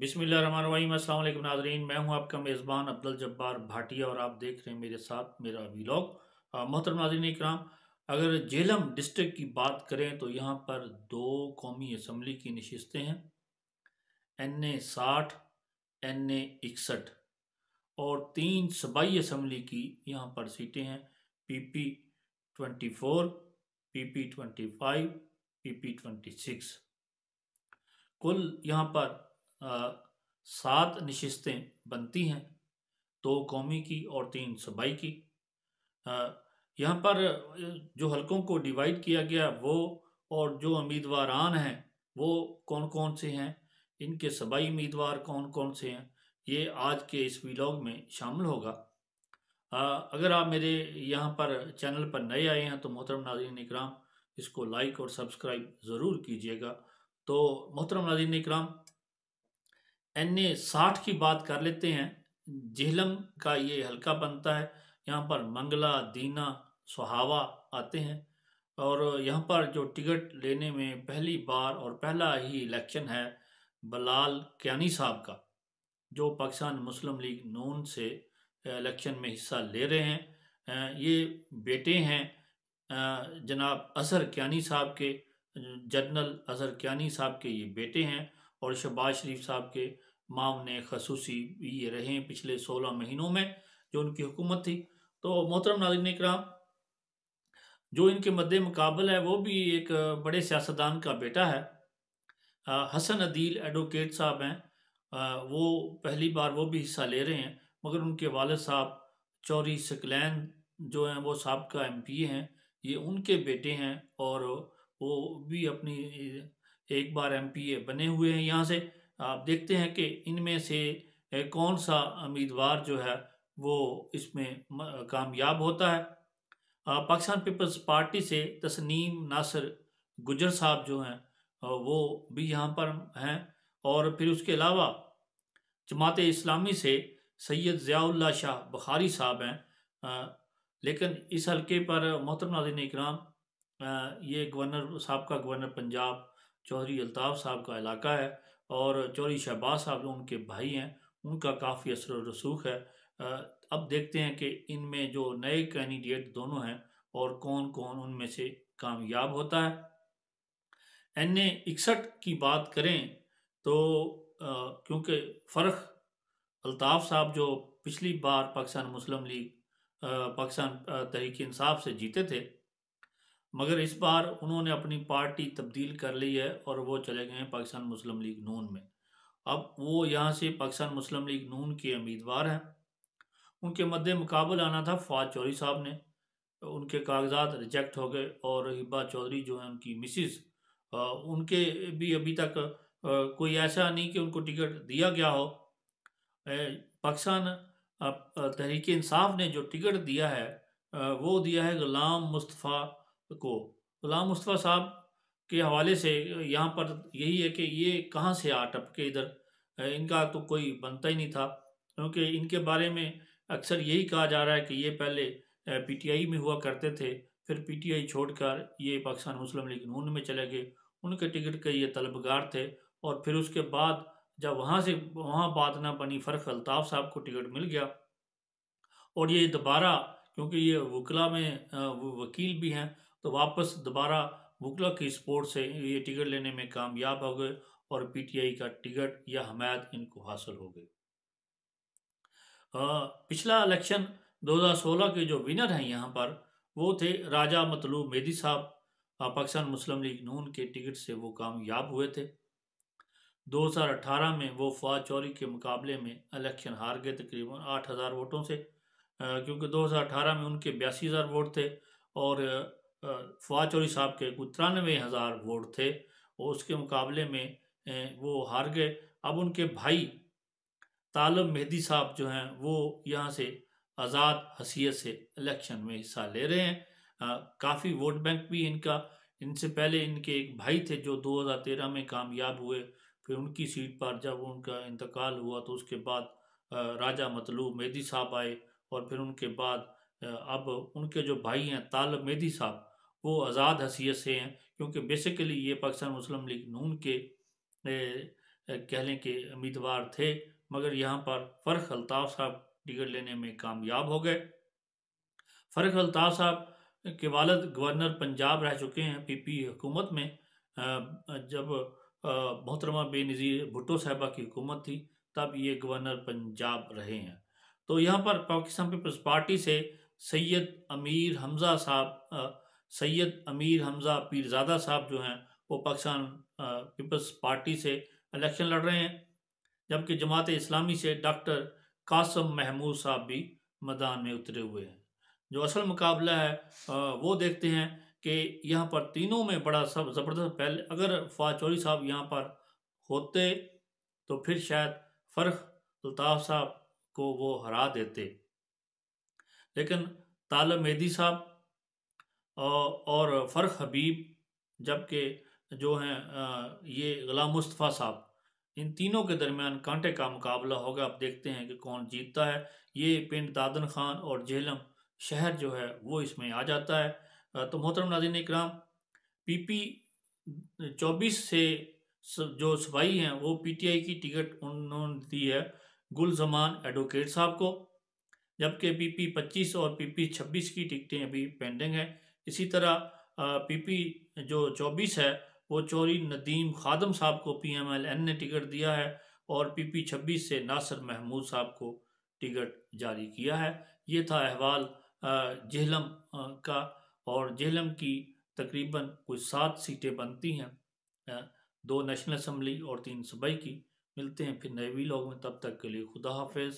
बिसमीम् अल्लाम नाजरीन मैं हूं आपका मेज़बान अब्दुल जब्बार भाटिया और आप देख रहे हैं मेरे साथ मेरा व्लॉग मोहतरम नाजरीन इक्राम अगर झेलम डिस्ट्रिक्ट की बात करें तो यहाँ पर दो कौमी असम्बली की नशस्तें हैं एन ए साठ एन ए इकसठ और तीन सूबाई असम्बली की यहाँ पर सीटें हैं P P twenty four P P twenty five P P twenty six कुल यहाँ पर सात नशस्तें बनती हैं दो कौमी की और तीन सूबाई की यहाँ पर जो हलकों को डिवाइड किया गया वो और जो उम्मीदवारान हैं वो कौन कौन से हैं इनके सूबाई उम्मीदवार कौन कौन से हैं ये आज के इस वीलॉग में शामिल होगा आ, अगर आप मेरे यहाँ पर चैनल पर नए आए हैं तो मोहतरम नाजीन इकराम इसको लाइक और सब्सक्राइब ज़रूर कीजिएगा तो मोहतरम नाजीन इकराम एन ए साठ की बात कर लेते हैं झेलम का ये हल्का बनता है यहाँ पर मंगला दीना सुहावा आते हैं और यहाँ पर जो टिकट लेने में पहली बार और पहला ही इलेक्शन है बलाल क्यानी साहब का जो पाकिस्तान मुस्लिम लीग नून से इलेक्शन में हिस्सा ले रहे हैं ये बेटे हैं जनाब असर क्यानी साहब के जनरल असर क्यानी साहब के ये बेटे हैं और शहबाज शरीफ साहब के मामने खसूसी ये रहे पिछले सोलह महीनों में जो उनकी हुकूमत थी तो मोहतरम नाजिन कराम जो इनके मद्द मुकाबल है वो भी एक बड़े सियासतदान का बेटा है आ, हसन अदील एडवोकेट साहब हैं वो पहली बार वो भी हिस्सा ले रहे हैं मगर उनके वालद साहब चौरी सकलैन जो हैं वो साहब का एम पी हैं ये उनके बेटे हैं और वो भी अपनी एक बार एम बने हुए हैं यहाँ से आप देखते हैं कि इनमें से कौन सा उम्मीदवार जो है वो इसमें कामयाब होता है पाकिस्तान पीपल्स पार्टी से तस्नीम नासर गुजर साहब जो हैं वो भी यहाँ पर हैं और फिर उसके अलावा जमात इस्लामी से सैयद ज़ियाल्ला शाह बखारी साहब हैं लेकिन इस हलके पर मोहतरम नाजिन इकराम ये गवर्नर साहब का गवर्नर पंजाब चौधरी अल्ताफ़ साहब का इलाका है और चौधरी शहबाज साहब जो उनके भाई हैं उनका काफ़ी असर रसूख है अब देखते हैं कि इनमें जो नए कैंडिडेट दोनों हैं और कौन कौन उनमें से कामयाब होता है एन ए इकसठ की बात करें तो क्योंकि फ़र्क अल्ताफ़ साहब जो पिछली बार पाकिस्तान मुस्लिम लीग पाकिस्तान तहरीक इंसाफ से जीते थे मगर इस बार उन्होंने अपनी पार्टी तब्दील कर ली है और वो चले गए हैं पाकिस्तान मुस्लिम लीग नून में अब वो यहाँ से पाकिस्तान मुस्लिम लीग नून के उम्मीदवार हैं उनके मद्दे मुकाबल आना था फवाद चौधरी साहब ने उनके कागजात रिजेक्ट हो गए और हिब्बा चौधरी जो है उनकी मिसिस उनके भी अभी तक कोई ऐसा नहीं कि उनको टिकट दिया गया हो पाकिस्तान तहरीक इंसाफ ने जो टिकट दिया है वो दिया है गुलाम मुस्तफ़ा को गुलाम मुस्तफ़ा साहब के हवाले से यहाँ पर यही है कि ये कहाँ से आ टपके इधर इनका तो कोई बनता ही नहीं था क्योंकि इनके बारे में अक्सर यही कहा जा रहा है कि ये पहले पीटीआई में हुआ करते थे फिर पीटीआई छोड़कर ये पाकिस्तान मुस्लिम लीग नून में चले गए उनके टिकट के ये तलबगार थे और फिर उसके बाद जब वहाँ से वहाँ बात ना बनी फ़र्क अल्ताफ़ साहब को टिकट मिल गया और ये दोबारा क्योंकि ये वकला में वकील भी हैं तो वापस दोबारा वकला की स्पोर्ट से ये टिकट लेने में कामयाब हो गए और पीटीआई का टिकट या हमायत इनको हासिल हो गई पिछला इलेक्शन 2016 के जो विनर हैं यहाँ पर वो थे राजा मतलू मेदी साहब पाकिस्तान मुस्लिम लीग नून के टिकट से वो कामयाब हुए थे 2018 में वो फवाद चौरी के मुकाबले में इलेक्शन हार गए तकरीबन 8000 वोटों से क्योंकि 2018 में उनके बयासी हज़ार वोट थे और फवाद चौधरी साहब के कुछ तिरानवे हज़ार वोट थे और उसके मुकाबले में वो हार गए अब उनके भाई तालब मेहदी साहब जो हैं वो यहाँ से आज़ाद हसीियत से इलेक्शन में हिस्सा ले रहे हैं काफ़ी वोट बैंक भी इनका इनसे पहले इनके एक भाई थे जो 2013 में कामयाब हुए फिर उनकी सीट पर जब उनका इंतकाल हुआ तो उसके बाद राजा मतलूब मेहदी साहब आए और फिर उनके बाद अब उनके जो भाई हैं तालब मेहदी साहब वो आज़ाद हसीियत से हैं क्योंकि बेसिकली ये पाकिस्तान मुस्लिम लीग नून के कह लें कि उम्मीदवार थे मगर यहाँ पर फ़र्क अलताफ़ साहब टिकट लेने में कामयाब हो गए फ़र्क अलताफ़ साहब के वालद गवर्नर पंजाब रह चुके हैं पी पी हुकूमत में जब मोहतरमा बेनज़ीर भुट्टो साहबा की हुकूमत थी तब ये गवर्नर पंजाब रहे हैं तो यहाँ पर पाकिस्तान पीपल्स पार्टी से सैयद अमीर हमजा साहब सैयद अमीर हमजा पीरजादा साहब जो हैं वो पाकिस्तान पीपल्स पार्टी से इलेक्शन लड़ रहे हैं जबकि जमात इस्लामी से डॉक्टर कासम महमूद साहब भी मैदान में उतरे हुए हैं जो असल मुकाबला है वो देखते हैं कि यहाँ पर तीनों में बड़ा सब ज़बरदस्त पहले अगर फवाद चौरी साहब यहाँ पर होते तो फिर शायद फ़र्क अल्ताफ़ साहब को वो हरा देते लेकिन तालब मेदी साहब और फ़र हबीब जबकि जो हैं ये गुलाम मुस्तफ़ा साहब इन तीनों के दरमियान कांटे का मुकाबला होगा आप देखते हैं कि कौन जीतता है ये पिंड दादन खान और झेलम शहर जो है वो इसमें आ जाता है तो मोहतरम नाजिन इक्राम पी पी चौबीस से जो सिपाही हैं वो पीटीआई की टिकट उन्होंने दी है गुलजमान एडवोकेट साहब को जबकि पीपी 25 और पीपी 26 की टिकटें अभी पेंडिंग हैं इसी तरह पीपी जो चौबीस है वो चोरी नदीम खादम साहब को पीएमएलएन ने टिकट दिया है और पीपी छब्बीस से नासिर महमूद साहब को टिकट जारी किया है ये था अहवाल जहलम का और जहलम की तकरीबन कोई सात सीटें बनती हैं दो नेशनल असम्बली और तीन सूबाई की मिलते हैं फिर नए लोग में तब तक के लिए खुदा हाफ